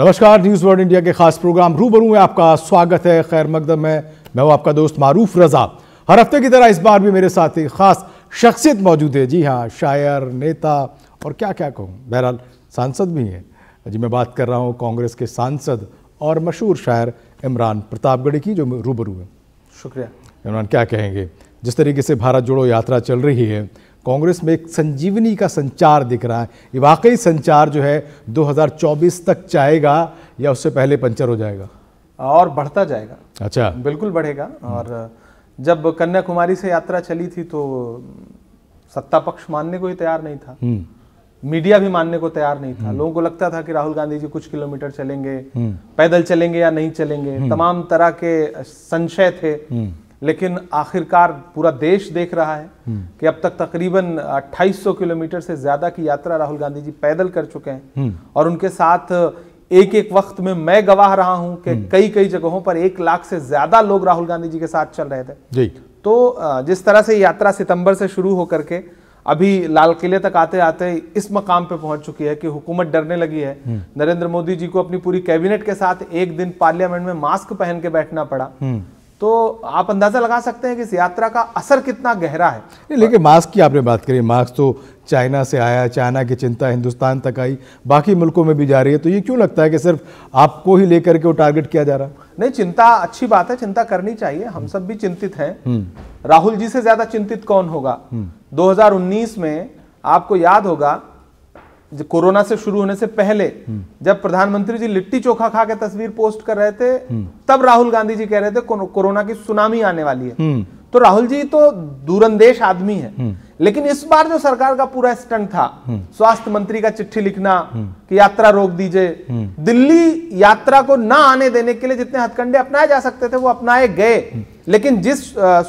नमस्कार news world India के खास प्रोग्राम रूबरू में आपका स्वागत है खैर मकदम है मैं हूं आपका दोस्त मारूफ रजा हर हफ्ते की तरह इस बार भी मेरे साथ एक खास शख्सियत मौजूद है जी हाँ शायर नेता और क्या क्या कहूँ बहरहाल सांसद भी हैं जी मैं बात कर रहा हूँ कांग्रेस के सांसद और मशहूर शायर इमरान प्रतापगढ़ी की जो रूबरू है शुक्रिया इमरान क्या कहेंगे जिस तरीके से भारत जोड़ो यात्रा चल रही है कांग्रेस में एक संजीवनी का संचार दिख रहा है ये वाकई संचार जो है 2024 तक चाहेगा या उससे पहले पंचर हो जाएगा और बढ़ता जाएगा अच्छा बिल्कुल बढ़ेगा और जब कन्याकुमारी से यात्रा चली थी तो सत्ता पक्ष मानने को ही तैयार नहीं था हम्म। मीडिया भी मानने को तैयार नहीं था हम्म। लोगों को लगता था कि राहुल गांधी जी कुछ किलोमीटर चलेंगे हम्म। पैदल चलेंगे या नहीं चलेंगे तमाम तरह के संशय थे लेकिन आखिरकार पूरा देश देख रहा है हम्म। कि अब तक तकरीबन 2800 किलोमीटर से ज़्यादा की यात्रा राहुल गांधी जी पैदल कर चुके हैं हम्म। और उनके साथ एक एक वक्त में मैं गवाह रहा हूं कि हम्म। कई कई जगहों पर एक लाख से ज़्यादा लोग राहुल गांधी जी के साथ चल रहे थे तो जिस तरह से यात्रा सितंबर से शुरू होकर के अभी लाल किले तक आते आते इस मकाम पे पहुंच चुकी है कि हुकूमत डरने लगी है नरेंद्र मोदी जी को अपनी पूरी कैबिनेट के साथ एक दिन पार्लियामेंट में मास्क पहन के बैठना पड़ा तो आप अंदाज़ा लगा सकते हैं कि इस यात्रा का असर कितना गहरा है लेकिन मास्क की आपने बात करी मास्क तो चाइना से आया चाइना की चिंता हिंदुस्तान तक आई बाकी मुल्कों में भी जा रही है तो ये क्यों लगता है कि सिर्फ आपको ही लेकर के वो टारगेट किया जा रहा है नहीं चिंता अच्छी बात है चिंता करनी चाहिए हम सब भी चिंतित हैं हम्म। राहुल जी से ज़्यादा चिंतित कौन होगा हम्म। दो में आपको याद होगा कोरोना से शुरू होने से पहले हम्म। जब प्रधानमंत्री जी लिट्टी चोखा खा के तस्वीर पोस्ट कर रहे थे हम्म। तब राहुल गांधी जी कह रहे थे कोरोना की सुनामी आने वाली है हम्म। तो राहुल जी तो दूरंदेश आदमी है लेकिन इस बार जो सरकार का पूरा स्टंट था स्वास्थ्य मंत्री का चिट्ठी लिखना कि यात्रा रोक दीजिए दिल्ली यात्रा को ना आने देने के लिए जितने हथकंडे अपनाए जा सकते थे वो अपनाए गए लेकिन जिस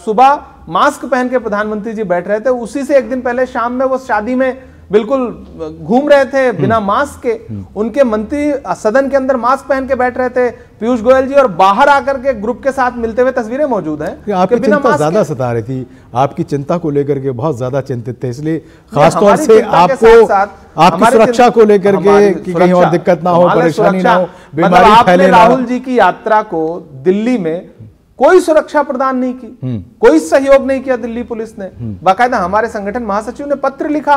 सुबह मास्क पहन के प्रधानमंत्री जी बैठ रहे थे उसी से एक दिन पहले शाम में वो शादी में बिल्कुल घूम रहे थे हम्म। बिना मास्क के हम्म। उनके मंत्री सदन के अंदर मास्क पहन के बैठ रहे थे पीयूष गोयल जी और बाहर आकर के ग्रुप के साथ मिलते हुए तस्वीरें मौजूद हैं आपकी चिंता ज्यादा सता रही थी आपकी चिंता को लेकर के बहुत ज्यादा चिंतित थे इसलिए खासतौर से आपको आपकी सुरक्षा को लेकर के कहीं और दिक्कत ना हो परेशानी ना हो मतलब बीमारी फैले राहुल जी की यात्रा को दिल्ली में कोई सुरक्षा प्रदान नहीं की हम्म। कोई सहयोग नहीं किया दिल्ली पुलिस ने बाकायदा हमारे संगठन महासचिव ने पत्र लिखा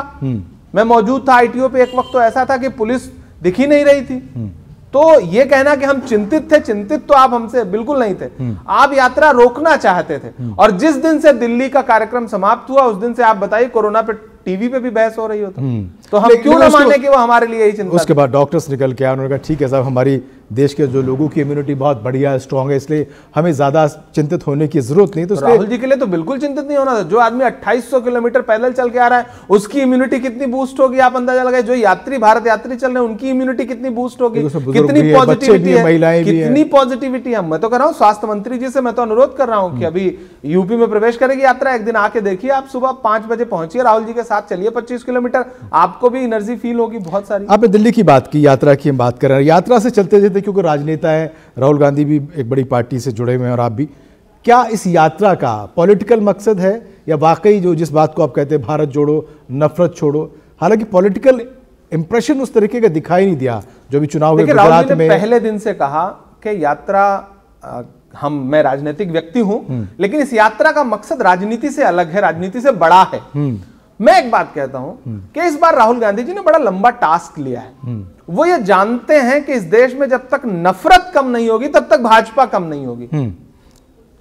मैं मौजूद था आई पे एक वक्त तो ऐसा था कि पुलिस दिखी नहीं रही थी हम्म। तो ये कहना कि हम चिंतित थे चिंतित तो आप हमसे बिल्कुल नहीं थे हम्म। आप यात्रा रोकना चाहते थे हम्म। और जिस दिन से दिल्ली का कार्यक्रम समाप्त हुआ उस दिन से आप बताइए कोरोना पे टीवी पे भी बहस हो रही हो तो, तो हम क्यों ना माने कि वो हमारे लिए ही चिंता उसके बाद डॉक्टर्स निकल के आए उन्होंने कहा ठीक है साहब हमारी देश के जो लोगों की इम्यूनिटी बहुत बढ़िया है स्ट्रांग है इसलिए हमें ज़्यादा चिंतित होने की जरूरत नहीं तो राहुल जी के लिए तो बिल्कुल चिंतित नहीं होना जो आदमी 2800 किलोमीटर पैदल चल के आ रहा है उसकी इम्यूनिटी कितनी बूस्ट होगी आप अंदाजा लगाए जो यात्री भारत यात्री चल रहे हैं उनकी इम्यूनिटी कितनी बूस्ट होगी कितनी पॉजिटिविटी महिलाएं कितनी पॉजिटिविटी है मैं तो कर रहा हूँ स्वास्थ्य मंत्री जी से मैं तो अनुरोध कर रहा हूँ कि हम्म। अभी यूपी में प्रवेश करेगी यात्रा एक दिन आके देखिए आप सुबह पांच बजे पहुंचिए राहुल जी के साथ चलिए पच्चीस किलोमीटर आपको भी एनर्जी फील होगी बहुत सारी आपने दिल्ली की बात की यात्रा की हम बात कर रहे हैं यात्रा से चलते चलते थे क्योंकि राजनेता है राहुल गांधी भी एक बड़ी पार्टी से जुड़े हुए हैं और आप भी क्या इस यात्रा का पॉलिटिकल मकसद है या वाकई जो जिस बात को आप कहते हैं भारत जोड़ो नफरत छोड़ो हालांकि पॉलिटिकल इंप्रेशन उस तरीके का दिखाई नहीं दिया जो भी चुनाव गुजरात में पहले दिन से कहा कि यात्रा हम मैं राजनीतिक व्यक्ति हूं हम्म। लेकिन इस यात्रा का मकसद राजनीति से अलग है राजनीति से बड़ा है हम्म। मैं एक बात कहता हूं हम्म। कि इस बार राहुल गांधी जी ने बड़ा लंबा टास्क लिया है वो ये जानते हैं कि इस देश में जब तक नफरत कम नहीं होगी तब तक भाजपा कम नहीं होगी हम्म।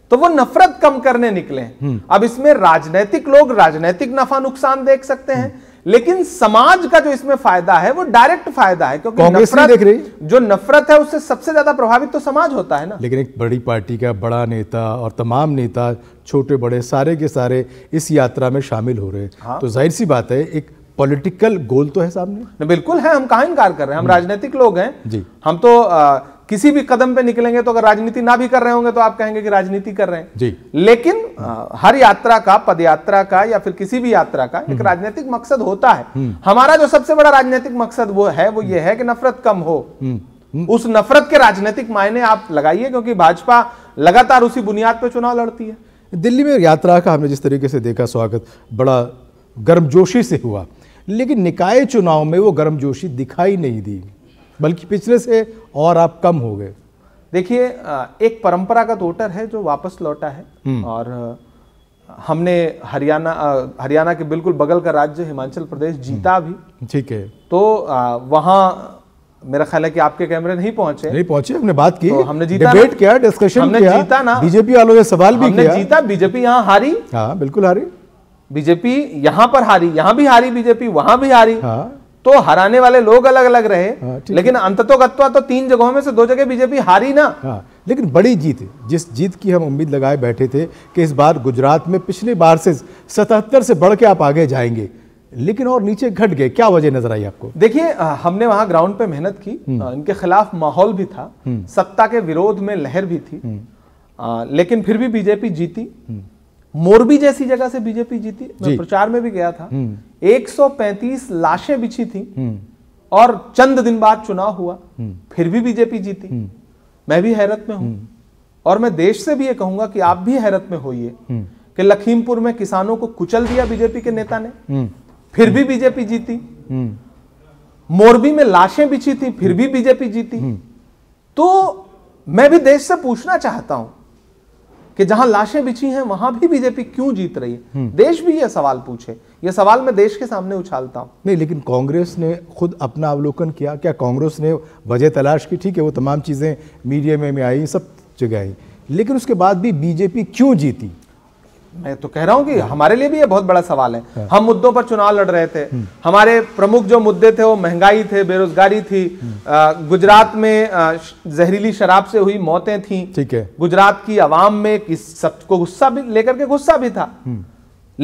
तो वो नफरत कम करने निकले हम्म। अब इसमें राजनीतिक लोग राजनीतिक नफा नुकसान देख सकते हैं हम्म। लेकिन समाज का जो इसमें फायदा है वो डायरेक्ट फायदा है क्योंकि नफरत देख रही जो नफरत है उससे सबसे ज्यादा प्रभावित तो समाज होता है ना लेकिन एक बड़ी पार्टी का बड़ा नेता और तमाम नेता छोटे बड़े सारे के सारे इस यात्रा में शामिल हो रहे हैं हाँ। तो जाहिर सी बात है एक पॉलिटिकल गोल तो है सामने बिल्कुल है हम कहा इनकार कर रहे हैं हम राजनीतिक लोग हैं जी हम तो आ, किसी भी कदम पे निकलेंगे तो अगर राजनीति ना भी कर रहे होंगे तो आप कहेंगे कि राजनीति कर रहे हैं जी लेकिन आ, हर यात्रा का पदयात्रा का या फिर किसी भी यात्रा का एक हम्म। राजनीतिक मकसद होता है हम्म। हमारा जो सबसे बड़ा राजनीतिक मकसद वो है वो ये हम्म। है कि नफरत कम हो उस नफरत के राजनीतिक मायने आप लगाइए क्योंकि भाजपा लगातार उसी बुनियाद पर चुनाव लड़ती है दिल्ली में यात्रा का हमने जिस तरीके से देखा स्वागत बड़ा गर्मजोशी से हुआ लेकिन निकाय चुनाव में वो गर्मजोशी दिखाई नहीं दी बल्कि पिछले से और आप कम हो गए देखिए एक परंपरागत वोटर है जो वापस लौटा है हम्म। और हमने हरियाणा हरियाणा के बिल्कुल बगल का राज्य हिमाचल प्रदेश हम्म। जीता भी ठीक है तो वहाँ मेरा ख्याल है कि आपके कैमरे नहीं पहुंचे नहीं पहुंचे हमने बात की तो हमने जीता डिबेट किया डिस्कशन हमने किया, जीता ना बीजेपी वालों ने सवाल भी किया जीता बीजेपी यहाँ हारी हाँ बिल्कुल हारी बीजेपी यहां पर हारी यहाँ भी हारी बीजेपी वहां भी हारी हाँ। तो हराने वाले लोग अलग अलग रहे हाँ, लेकिन अंततोगत्वा तो तीन जगहों में से दो जगह बीजेपी हारी ना हाँ, लेकिन बड़ी जीत जिस जीत की हम उम्मीद लगाए बैठे थे कि इस बार गुजरात में पिछली बार से सतहत्तर से बढ़ के आप आगे जाएंगे लेकिन और नीचे घट गए क्या वजह नजर आई आपको देखिए हमने वहां ग्राउंड पे मेहनत की हम्म। इनके खिलाफ माहौल भी था हम्म। सत्ता के विरोध में लहर भी थी हम्म। लेकिन फिर भी बीजेपी जीती मोरबी जैसी जगह से बीजेपी जीती मैं प्रचार में भी गया था 135 हम्म। लाशें बिछी थी हम्म। और चंद दिन बाद चुनाव हुआ हम्म। फिर भी बीजेपी जीती मैं भी हैरत में हूं और मैं देश से भी ये कहूंगा कि आप भी हैरत में होइए कि लखीमपुर में किसानों को कुचल दिया बीजेपी के नेता ने फिर भी बीजेपी जीती मोरबी में लाशें बिछी थी फिर भी बीजेपी जीती तो मैं भी देश से पूछना चाहता हूं कि जहां लाशें बिछी हैं वहां भी बीजेपी क्यों जीत रही है हम्म। देश भी यह सवाल पूछे यह सवाल मैं देश के सामने उछालता हूं नहीं लेकिन कांग्रेस ने खुद अपना अवलोकन किया क्या कांग्रेस ने वजह तलाश की ठीक है वो तमाम चीज़ें मीडिया में, में आई सब जगह आई लेकिन उसके बाद भी बीजेपी क्यों जीती मैं तो कह रहा हूं कि हमारे लिए भी ये बहुत बड़ा सवाल है हाँ। हम मुद्दों पर चुनाव लड़ रहे थे हम्म। हमारे प्रमुख जो मुद्दे थे वो महंगाई थे बेरोजगारी थी हम्म। गुजरात में जहरीली शराब से हुई मौतें थी ठीक है गुजरात की आवाम में किस सबको गुस्सा भी लेकर के गुस्सा भी था हम्म।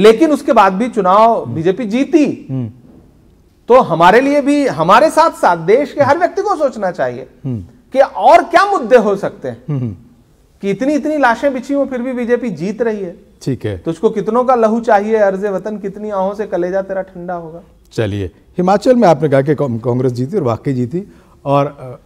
लेकिन उसके बाद भी चुनाव बीजेपी जीती तो हमारे लिए भी हमारे साथ साथ देश के हर व्यक्ति को सोचना चाहिए कि और क्या मुद्दे हो सकते हैं कि इतनी इतनी लाशें बिछी हो फिर भी बीजेपी जीत रही है ठीक है तुझको कितनों का लहू चाहिए अर्ज वतन कितनी आहों से कलेजा तेरा ठंडा होगा चलिए हिमाचल में आपने कहा कि कांग्रेस जीती और वाकई जीती और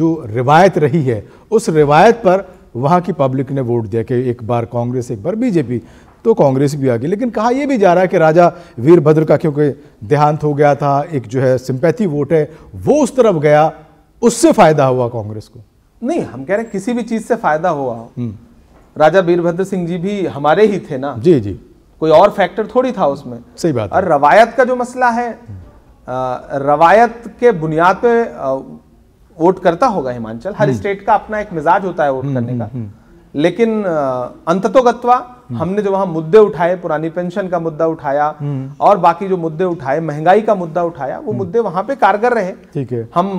जो रिवायत रही है उस रिवायत पर वहाँ की पब्लिक ने वोट दिया कि एक बार कांग्रेस एक बार बीजेपी तो कांग्रेस भी आ गई लेकिन कहा यह भी जा रहा है कि राजा वीरभद्र का क्योंकि देहांत हो गया था एक जो है सिंपैथी वोट है वो उस तरफ गया उससे फायदा हुआ कांग्रेस को नहीं हम कह रहे हैं किसी भी चीज से फायदा हुआ हो हम्म। राजा वीरभद्र सिंह जी भी हमारे ही थे ना जी जी कोई और फैक्टर थोड़ी था उसमें सही बात और रवायत का जो मसला है रवायत के बुनियाद पे वोट करता होगा हिमाचल हर हम्म। स्टेट का अपना एक मिजाज होता है वोट हम्म, करने का लेकिन अंततोगत्वा हम्म। हमने जो वहां मुद्दे उठाए पुरानी पेंशन का मुद्दा उठाया हम्म। और बाकी जो मुद्दे उठाए महंगाई का मुद्दा उठाया वो हम्म। मुद्दे वहां पे कारगर रहे ठीक है हम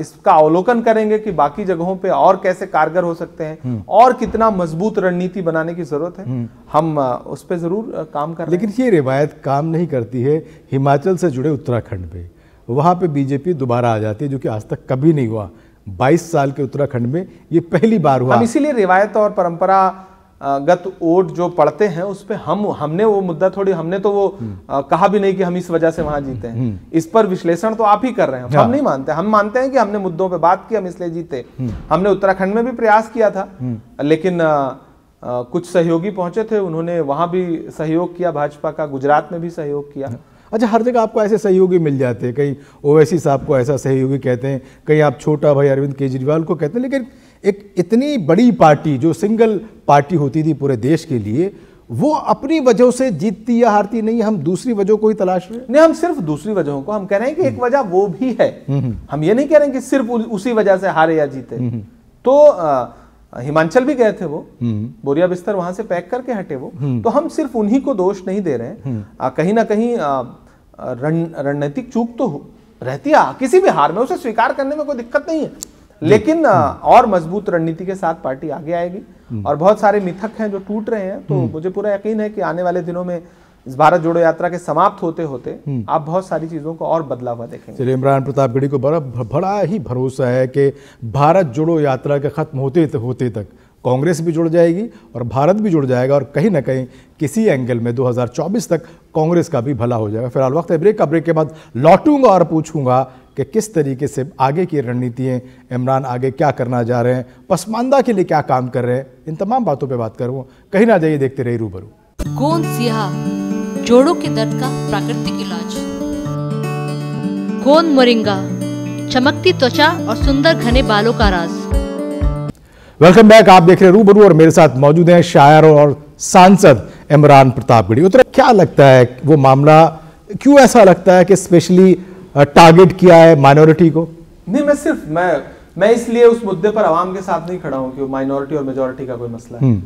इसका अवलोकन करेंगे कि बाकी जगहों पे और कैसे कारगर हो सकते हैं और कितना मजबूत रणनीति बनाने की जरूरत है हम उस पर जरूर काम कर लेकिन ये रिवायत काम नहीं करती है हिमाचल से जुड़े उत्तराखंड पे वहां पे बीजेपी दोबारा आ जाती है जो कि आज तक कभी नहीं हुआ 22 साल के उत्तराखंड में ये पहली बार हुआ इसीलिए रिवायत और परंपरा गत वोट जो पढ़ते हैं उस पर हम हमने वो मुद्दा थोड़ी हमने तो वो आ, हम्म। कहा भी नहीं कि हम इस वजह से वहां जीते हैं हम्म। इस पर विश्लेषण तो आप ही कर रहे हैं हम हाँ। नहीं मानते हम मानते हैं कि हमने मुद्दों पे बात की हम इसलिए जीते हम्म। हमने उत्तराखंड में भी प्रयास किया था लेकिन आ, आ, कुछ सहयोगी पहुंचे थे उन्होंने वहां भी सहयोग किया भाजपा का गुजरात में भी सहयोग किया हाँ। अच्छा हर जगह आपको ऐसे सहयोगी मिल जाते हैं कहीं ओवैसी साहब को ऐसा सहयोगी कहते हैं कहीं आप छोटा भाई अरविंद केजरीवाल को कहते हैं लेकिन एक इतनी बड़ी पार्टी जो सिंगल पार्टी होती थी पूरे देश के लिए वो अपनी वजह से जीतती या हारती नहीं हम दूसरी वजह को ही तलाश रहे नहीं हम सिर्फ दूसरी वजहों को हम कह रहे हैं कि एक वजह वो भी है हम्म, हम्म। हम ये नहीं कह रहे हैं कि सिर्फ उसी वजह से हारे या जीते हम्म, तो हिमाचल भी गए थे वो बोरिया बिस्तर वहां से पैक करके हटे वो तो हम सिर्फ उन्हीं को दोष नहीं दे रहे हैं कहीं ना कहीं रण रणनीतिक चूक तो रहती है किसी भी हार में उसे स्वीकार करने में कोई दिक्कत नहीं है लेकिन और मजबूत रणनीति के साथ पार्टी आगे आएगी हम्म। और बहुत सारे मिथक हैं जो टूट रहे हैं तो हम्म। मुझे पूरा यकीन है कि आने वाले दिनों में इस भारत जोड़ो यात्रा के समाप्त होते होते हम्म। आप बहुत सारी चीजों को और बदला हुआ देखेंगे चलिए इमरान प्रतापगढ़ी को बड़ा बड़ा ही भरोसा है कि भारत जोड़ो यात्रा के खत्म होते होते तक कांग्रेस भी जुड़ जाएगी और भारत भी जुड़ जाएगा और कहीं ना कहीं किसी एंगल में 2024 तक कांग्रेस का भी भला हो जाएगा फिलहाल वक्त है ब्रेक का ब्रेक के बाद लौटूंगा और पूछूंगा कि किस तरीके से आगे की रणनीतियाँ इमरान आगे क्या करना जा रहे हैं पसमानदा के लिए क्या काम कर रहे हैं इन तमाम बातों पर बात करूँ कहीं ना जाइए देखते रहे रूबरू कौन सिया जोड़ों के दर्द का प्राकृतिक इलाज कौन मोरिंगा चमकती त्वचा और सुंदर घने बालों का राज वेलकम बैक आप देख रहे हैं रूबरू और मेरे साथ मौजूद हैं शायर और सांसद इमरान प्रतापगढ़ी उतरा क्या लगता है वो मामला क्यों ऐसा लगता है कि स्पेशली टारगेट किया है माइनॉरिटी को नहीं मैं सिर्फ मैं मैं इसलिए उस मुद्दे पर आवाम के साथ नहीं खड़ा हूं कि माइनॉरिटी और मेजोरिटी का कोई मसला है हम्म।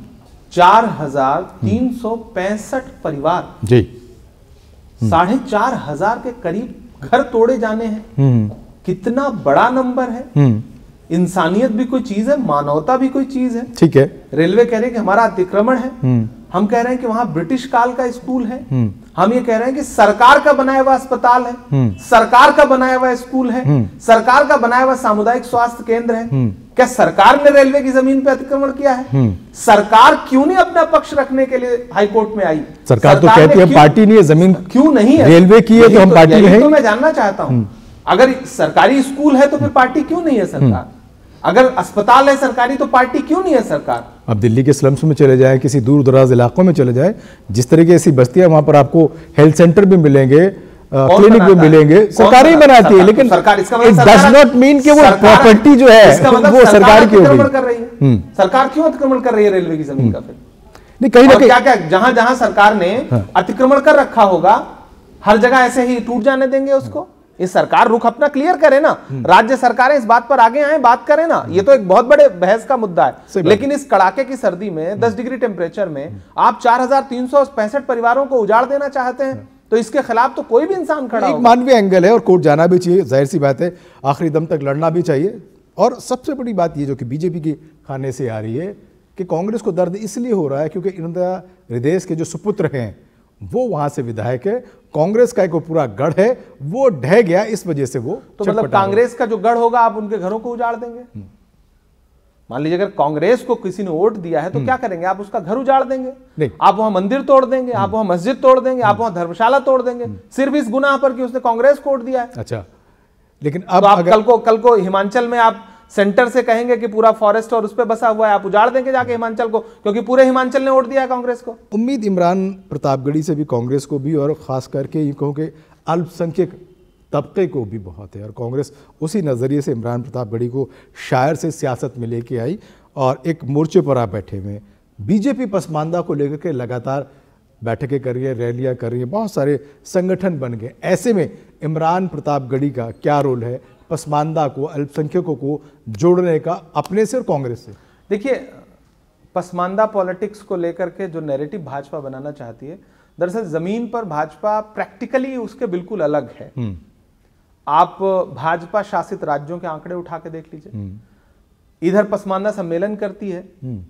चार हजार तीन सौ पैंसठ परिवार जी हम्म। साढ़े चार हजार के करीब घर तोड़े जाने हैं हम्म। कितना बड़ा नंबर है इंसानियत भी कोई चीज है मानवता भी कोई चीज है ठीक है रेलवे कह रहे हैं कि हमारा अतिक्रमण है हम्म। हम कह रहे हैं कि वहां ब्रिटिश काल का स्कूल है हम्म। हम ये कह रहे हैं कि सरकार का बनाया हुआ अस्पताल है हम्म। सरकार का बनाया हुआ स्कूल है सरकार का बनाया हुआ सामुदायिक स्वास्थ्य केंद्र है क्या सरकार ने रेलवे की जमीन पर अतिक्रमण किया है सरकार क्यों नहीं अपना पक्ष रखने के लिए हाईकोर्ट में आई सरकार तो कहती है पार्टी नहीं है जमीन क्यों नहीं है रेलवे की है तो हम तो- पार्टी तो मैं जानना चाहता हूँ अगर सरकारी स्कूल है तो फिर पार्टी क्यों नहीं है सरकार अगर अस्पताल है सरकारी तो पार्टी क्यों नहीं है सरकार आप दिल्ली के स्लम्स में चले जाए किसी दूर दराज इलाकों में चले जाए जिस तरीके ऐसी बस्ती है वहां पर आपको हेल्थ सेंटर भी मिलेंगे क्लिनिक भी मिलेंगे सरकार ही बनाती है लेकिन सरकार इसका डज नॉट मीन कि वो प्रॉपर्टी जो है मतलब वो सरकार की होगी हम्म। सरकार क्यों अतिक्रमण कर रही है रेलवे की जमीन हम्म। का फिर नहीं कहीं ना कहीं क्या क्या जहां जहां सरकार ने हाँ। अतिक्रमण कर रखा होगा हर जगह ऐसे ही टूट जाने देंगे उसको ये सरकार रुख अपना क्लियर करे ना हम्म। राज्य सरकारें इस बात पर आगे आए बात करें ना ये तो एक बहुत बड़े बहस का मुद्दा है लेकिन इस कड़ाके की सर्दी में हम्म। दस डिग्री टेम्परेचर में हम्म। आप चार परिवारों को उजाड़ देना चाहते हैं तो इसके खिलाफ तो कोई भी इंसान खड़ा एक मानवीय एंगल है और कोर्ट जाना भी चाहिए जाहिर सी बात है आखिरी दम तक लड़ना भी चाहिए और सबसे बड़ी बात ये जो कि बीजेपी के खाने से आ रही है कि कांग्रेस को दर्द इसलिए हो रहा है क्योंकि इंदिरा हृदय के जो सुपुत्र हैं वो वहाँ से विधायक है कांग्रेस का एक वो पूरा गढ़ है वो ढह गया इस वजह से वो तो मतलब कांग्रेस का जो गढ़ होगा आप उनके घरों को उजाड़ देंगे हम्म। मान लीजिए अगर कांग्रेस को किसी ने वोट दिया है तो हम्म। क्या करेंगे आप उसका घर उजाड़ देंगे आप वहां मंदिर तोड़ देंगे आप हम्म। वहां मस्जिद तोड़ देंगे आप वहां धर्मशाला तोड़ देंगे सिर्फ इस गुनाह पर कि उसने कांग्रेस को वोट दिया है अच्छा लेकिन अब तो आप अगर... कल को कल को हिमाचल में आप सेंटर से कहेंगे कि पूरा फॉरेस्ट और उस पर बसा हुआ है आप उजाड़ देंगे जाके हिमाचल को क्योंकि पूरे हिमाचल ने वोट दिया है कांग्रेस को उम्मीद इमरान प्रतापगढ़ी से भी कांग्रेस को भी और ख़ास करके ये कहूँ कि अल्पसंख्यक तबके को भी बहुत है और कांग्रेस उसी नज़रिए से इमरान प्रतापगढ़ी को शायर से सियासत में लेके आई और एक मोर्चे पर आप बैठे हुए बीजेपी पसमानदा को लेकर के लगातार बैठकें कर रही है रैलियाँ कर रही है बहुत सारे संगठन बन गए ऐसे में इमरान प्रतापगढ़ी का क्या रोल है पसमानदा को अल्पसंख्यकों को जोड़ने का अपने से और कांग्रेस से देखिए पसमानदा पॉलिटिक्स को लेकर के जो नैरेटिव भाजपा बनाना चाहती है दरअसल जमीन पर भाजपा प्रैक्टिकली उसके बिल्कुल अलग है हम्म। आप भाजपा शासित राज्यों के आंकड़े उठा के देख लीजिए हम्म। इधर पसमानदा सम्मेलन करती है हम्म।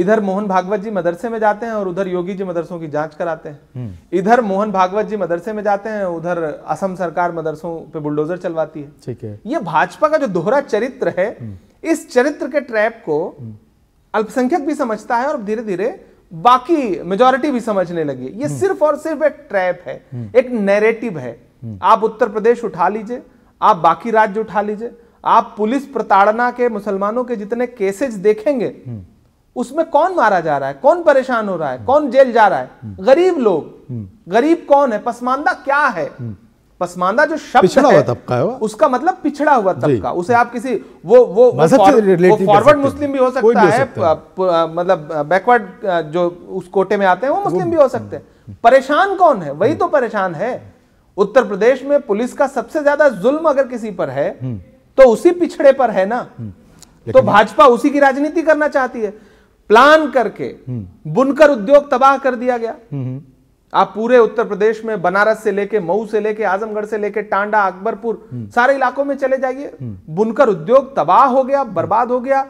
इधर मोहन भागवत जी मदरसे में जाते हैं और उधर योगी जी मदरसों की जांच कराते हैं हम्म। इधर मोहन भागवत जी मदरसे में जाते हैं उधर असम सरकार मदरसों पे बुलडोजर चलवाती है ठीक है ये भाजपा का जो दोहरा चरित्र है हम्म। इस चरित्र के ट्रैप को हम्म। अल्पसंख्यक भी समझता है और धीरे धीरे बाकी मेजोरिटी भी समझने लगी ये सिर्फ और सिर्फ एक ट्रैप है एक नैरेटिव है आप उत्तर प्रदेश उठा लीजिए आप बाकी राज्य उठा लीजिए आप पुलिस प्रताड़ना के मुसलमानों के जितने केसेज देखेंगे उसमें कौन मारा जा रहा है कौन परेशान हो रहा है कौन जेल जा रहा है हम्म। गरीब लोग हम्म। गरीब कौन है पसमानदा क्या है हम्म। पसमानदा जो शब्द पिछड़ा है, हुआ तबका है उसका मतलब पिछड़ा हुआ तबका उसे आप किसी वो, वो, तो फॉरवर्ड मुस्लिम भी हो सकता है मतलब बैकवर्ड जो उस कोटे में आते हैं वो मुस्लिम भी हो सकते हैं परेशान कौन है वही तो परेशान है उत्तर प्रदेश में पुलिस का सबसे ज्यादा जुल्म अगर किसी पर है तो उसी पिछड़े पर है ना तो भाजपा उसी की राजनीति करना चाहती है प्लान करके हम्म। बुनकर उद्योग तबाह कर दिया गया हम्म, हम्म। आप पूरे उत्तर प्रदेश में बनारस से लेके मऊ से लेके आजमगढ़ से लेके टांडा अकबरपुर सारे इलाकों में चले जाइए बुनकर उद्योग तबाह हो गया बर्बाद हो गया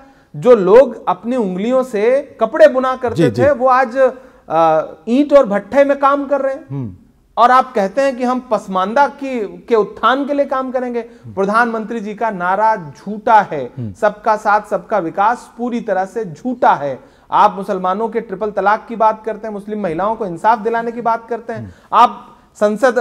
जो लोग अपनी उंगलियों से कपड़े बुना करते जी, थे जी. वो आज ईंट और भट्ठे में काम कर रहे हैं और आप कहते हैं कि हम पसमानदा की के उत्थान के लिए काम करेंगे प्रधानमंत्री जी का नारा झूठा है सबका साथ सबका विकास पूरी तरह से झूठा है आप मुसलमानों के ट्रिपल तलाक की बात करते हैं मुस्लिम महिलाओं को इंसाफ दिलाने की बात करते हैं हम्म। आप संसद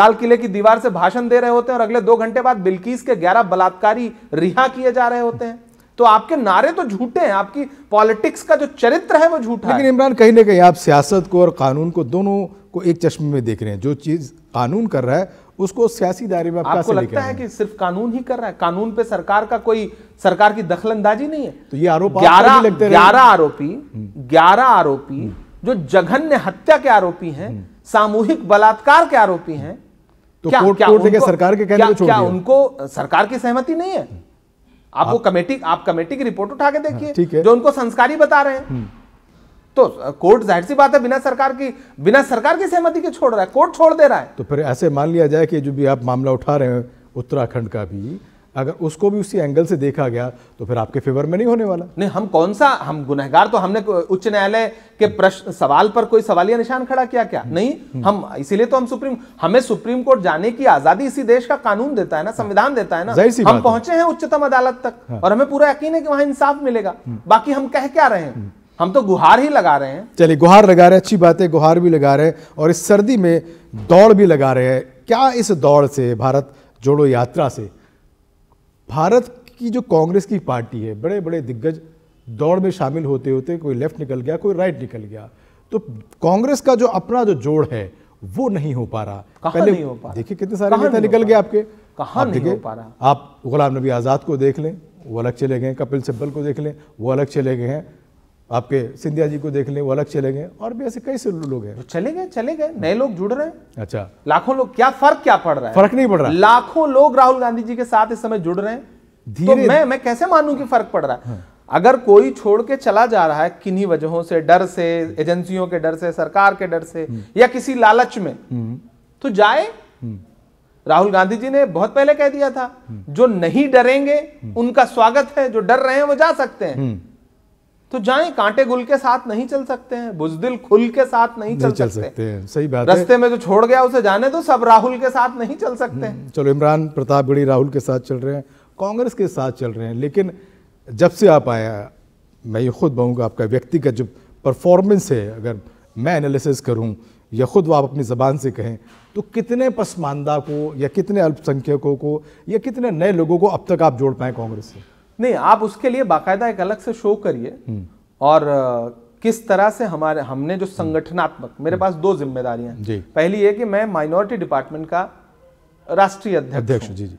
लाल किले की दीवार से भाषण दे रहे होते हैं और अगले दो घंटे बाद बिल्किस के ग्यारह बलात्कारी रिहा किए जा रहे होते हैं तो आपके नारे तो झूठे हैं आपकी पॉलिटिक्स का जो चरित्र है वो झूठा लेकिन इमरान कहीं ना कहीं आप सियासत को और कानून को दोनों को एक चश्मे में देख रहे हैं जो चीज़ कानून कर रहा है उसको सियासी दायरे में आपको लगता है कि सिर्फ कानून ही कर रहा है कानून पे सरकार का कोई सरकार की दखलंदाजी नहीं है तो ये आरोप ग्यारह ग्यारह आरोपी हम्म। ग्यारह आरोपी हम्म। जो जघन्य हत्या के आरोपी हैं हम्म। सामूहिक बलात्कार के आरोपी हैं तो क्या, कोर्ट, क्या कोर्ट उनको, सरकार के कहने क्या, क्या उनको सरकार की सहमति नहीं है आप, आप वो कमेटी आप कमेटी की रिपोर्ट उठा के देखिए हाँ, जो उनको संस्कारी बता रहे हैं तो कोर्ट जाहिर सी बात है बिना सरकार की बिना सरकार की सहमति के छोड़ रहा है कोर्ट छोड़ दे रहा है तो फिर ऐसे मान लिया जाए कि जो भी आप मामला उठा रहे हैं उत्तराखंड का भी अगर उसको भी उसी एंगल से देखा गया तो फिर आपके फेवर में नहीं होने वाला नहीं हम कौन सा हम गुनहगार तो हमने उच्च न्यायालय के प्रश्न सवाल पर कोई सवालिया निशान खड़ा किया क्या नहीं हम इसीलिए तो हम सुप्रीम हमें सुप्रीम कोर्ट जाने की आजादी इसी देश का कानून देता है ना संविधान देता है ना हम पहुंचे हैं उच्चतम अदालत तक हाँ। और हमें पूरा यकीन है कि वहां इंसाफ मिलेगा हम्म। बाकी हम कह क्या रहे हैं हम्म। हम तो गुहार ही लगा रहे हैं चलिए गुहार लगा रहे अच्छी बात है गुहार भी लगा रहे हैं और इस सर्दी में दौड़ भी लगा रहे हैं क्या इस दौड़ से भारत जोड़ो यात्रा से भारत की जो कांग्रेस की पार्टी है बड़े बड़े दिग्गज दौड़ में शामिल होते होते कोई लेफ्ट निकल गया कोई राइट निकल गया तो कांग्रेस का जो अपना जो जोड़ है वो नहीं हो पा रहा पहले नहीं हो पा देखिए कितने सारे नेता निकल गए आपके कहा आप नहीं हो पा रहा आप गुलाम नबी आज़ाद को देख लें वो अलग चले गए कपिल सिब्बल को देख लें वो अलग चले गए हैं आपके सिंधिया जी को देख लें वो अलग चले गए और भी ऐसे कई से लोग हैं चले गए चले गए नए लोग जुड़ रहे हैं अच्छा लाखों लोग क्या फर्क क्या पड़ रहा है फर्क नहीं पड़ रहा लाखों लोग राहुल गांधी जी के साथ इस समय जुड़ रहे हैं तो धीरे तो मैं मैं कैसे मानूं कि फर्क पड़ रहा है हाँ। अगर कोई छोड़ के चला जा रहा है किन्हीं वजहों से डर से एजेंसियों के डर से सरकार के डर से हम्म। या किसी लालच में हम्म। तो जाए हम्म। राहुल गांधी जी ने बहुत पहले कह दिया था जो नहीं डरेंगे उनका स्वागत है जो डर रहे हैं वो जा सकते हैं तो जाएं कांटे गुल के साथ नहीं चल सकते हैं बुजदिल खुल के साथ नहीं, नहीं चल, चल सकते, सकते हैं सही बात रस्ते में जो छोड़ गया उसे जाने दो सब राहुल के साथ नहीं चल सकते हैं हम्म, चलो इमरान प्रतापगढ़ी राहुल के साथ चल रहे हैं कांग्रेस के साथ चल रहे हैं लेकिन जब से आप आया मैं ये खुद बहूँगा आपका व्यक्तिगत जो परफॉर्मेंस है अगर मैं एनालिसिस करूँ या खुद आप अपनी ज़बान से कहें तो कितने पसमानदा को या कितने अल्पसंख्यकों को या कितने नए लोगों को अब तक आप जोड़ पाए कांग्रेस से नहीं आप उसके लिए बाकायदा एक अलग से शो करिए हम्म। और किस तरह से हमारे हमने जो संगठनात्मक मेरे हम्म। पास दो जिम्मेदारियां पहली ये कि मैं माइनॉरिटी डिपार्टमेंट का राष्ट्रीय अध्यक्ष जी जी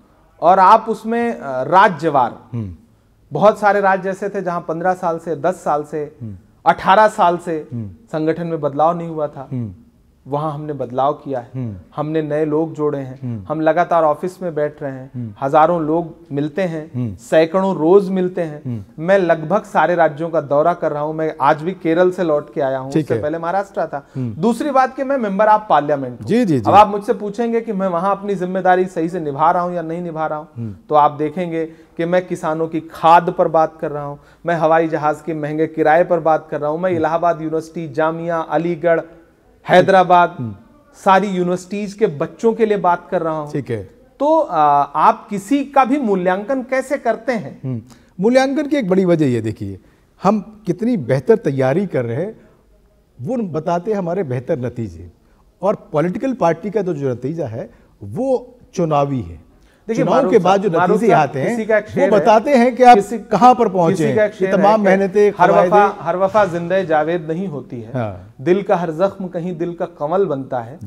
और आप उसमें राज्यवार हम्म। बहुत सारे राज्य ऐसे थे जहां पंद्रह साल से दस साल से अठारह साल से संगठन में बदलाव नहीं हुआ था वहाँ हमने बदलाव किया है हम्म। हमने नए लोग जोड़े हैं हम्म। हम लगातार ऑफिस में बैठ रहे हैं हम्म। हजारों लोग मिलते हैं सैकड़ों रोज मिलते हैं मैं लगभग सारे राज्यों का दौरा कर रहा हूँ मैं आज भी केरल से लौट के आया हूँ उससे पहले महाराष्ट्र था दूसरी बात कि मैं मेंबर ऑफ पार्लियामेंट जी जी अब आप मुझसे पूछेंगे कि मैं वहां अपनी जिम्मेदारी सही से निभा रहा हूँ या नहीं निभा रहा हूँ तो आप देखेंगे कि मैं किसानों की खाद पर बात कर रहा हूँ मैं हवाई जहाज के महंगे किराए पर बात कर रहा हूँ मैं इलाहाबाद यूनिवर्सिटी जामिया अलीगढ़ हैदराबाद हम्म। सारी यूनिवर्सिटीज के बच्चों के लिए बात कर रहा हूँ ठीक है तो आ, आप किसी का भी मूल्यांकन कैसे करते हैं हम्म। मूल्यांकन की एक बड़ी वजह ये देखिए हम कितनी बेहतर तैयारी कर रहे हैं वो बताते हैं हमारे बेहतर नतीजे और पॉलिटिकल पार्टी का तो जो नतीजा है वो चुनावी है चुनाव के बाद जो नतीजे आते हैं वो बताते हैं कि आप कहां पर पहुंचे तमाम मेहनतें हर वफा हर वफा जिंदा जावेद नहीं होती है हाँ। दिल का हर जख्म कहीं दिल का कमल बनता है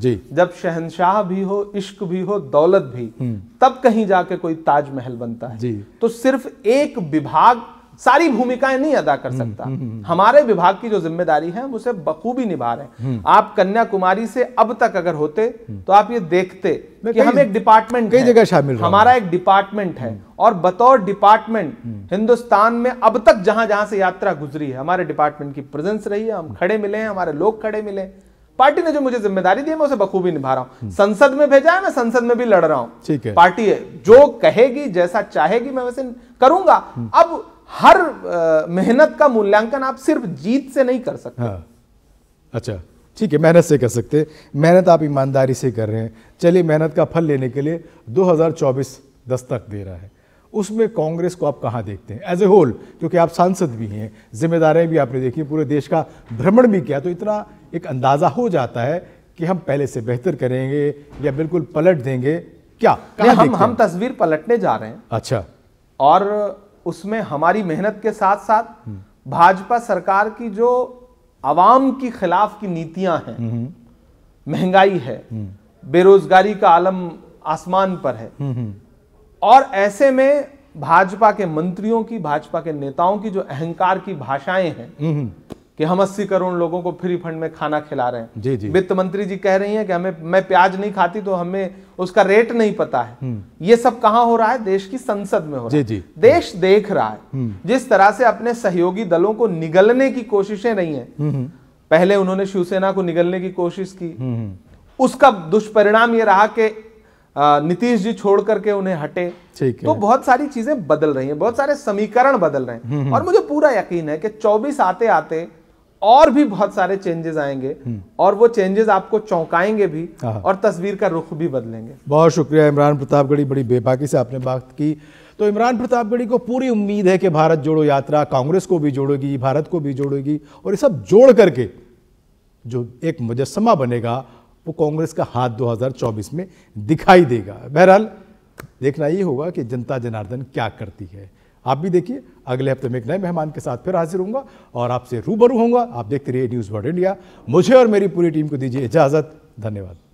जब शहनशाह भी हो इश्क भी हो दौलत भी हम्म। तब कहीं जाके कोई ताजमहल बनता है तो सिर्फ एक विभाग सारी भूमिकाएं नहीं अदा कर हम्म, सकता हम्म, हम्म। हमारे विभाग की जो जिम्मेदारी है उसे बखूबी निभा रहे हैं आप कन्याकुमारी से अब तक अगर होते तो आप ये देखते कि हम एक डिपार्टमेंट कई जगह शामिल हमारा एक डिपार्टमेंट है और बतौर डिपार्टमेंट हिंदुस्तान में अब तक जहां जहां से यात्रा गुजरी है हमारे डिपार्टमेंट की प्रेजेंस रही है हम खड़े मिले हैं हमारे लोग खड़े मिले पार्टी ने जो मुझे जिम्मेदारी दी है मैं उसे बखूबी निभा रहा हूं संसद में भेजा है मैं संसद में भी लड़ रहा हूं ठीक है पार्टी है जो कहेगी जैसा चाहेगी मैं वैसे करूंगा अब हर मेहनत का मूल्यांकन आप सिर्फ जीत से नहीं कर सकते हाँ अच्छा ठीक है मेहनत से कर सकते मेहनत आप ईमानदारी से कर रहे हैं चलिए मेहनत का फल लेने के लिए 2024 दस्तक दे रहा है उसमें कांग्रेस को आप कहाँ देखते हैं एज ए होल क्योंकि आप सांसद भी हैं जिम्मेदारें भी आपने देखी पूरे देश का भ्रमण भी किया तो इतना एक अंदाज़ा हो जाता है कि हम पहले से बेहतर करेंगे या बिल्कुल पलट देंगे क्या हम हम तस्वीर पलटने जा रहे हैं अच्छा और उसमें हमारी मेहनत के साथ साथ भाजपा सरकार की जो आवाम की खिलाफ की नीतियां हैं हम्म, हम्म। महंगाई है हम्म। बेरोजगारी का आलम आसमान पर है और ऐसे में भाजपा के मंत्रियों की भाजपा के नेताओं की जो अहंकार की भाषाएं हैं कि हम अस्सी करोड़ लोगों को फ्री फंड में खाना खिला रहे हैं जी जी वित्त मंत्री जी कह रही हैं कि हमें मैं प्याज नहीं खाती तो हमें उसका रेट नहीं पता है हम्म। ये सब कहा हो रहा है देश की संसद में हो रहा है जी, जी। देश देख रहा है हम्म। जिस तरह से अपने सहयोगी दलों को निगलने की कोशिशें रही हैं हम्म, पहले उन्होंने शिवसेना को निगलने की कोशिश की उसका दुष्परिणाम ये रहा कि नीतीश जी छोड़ करके उन्हें हटे तो बहुत सारी चीजें बदल रही हैं बहुत सारे समीकरण बदल रहे हैं और मुझे पूरा यकीन है कि 24 आते आते और भी बहुत सारे चेंजेस आएंगे हम्म। और वो चेंजेस आपको चौंकाएंगे भी हाँ। और तस्वीर का रुख भी बदलेंगे बहुत शुक्रिया इमरान प्रतापगढ़ी बड़ी बेबाकी से आपने बात की तो इमरान प्रतापगढ़ी को पूरी उम्मीद है कि भारत जोड़ो यात्रा कांग्रेस को भी जोड़ेगी भारत को भी जोड़ेगी और ये सब जोड़ करके जो एक मुजस्मा बनेगा वो कांग्रेस का हाथ 2024 में दिखाई देगा बहरहाल देखना ये होगा कि जनता जनार्दन क्या करती है आप भी देखिए अगले हफ्ते में एक नए मेहमान के साथ फिर हाजिर हूँ और आपसे रूबरू होंगे आप देखते रहिए न्यूज़ वर्ल्ड इंडिया मुझे और मेरी पूरी टीम को दीजिए इजाज़त धन्यवाद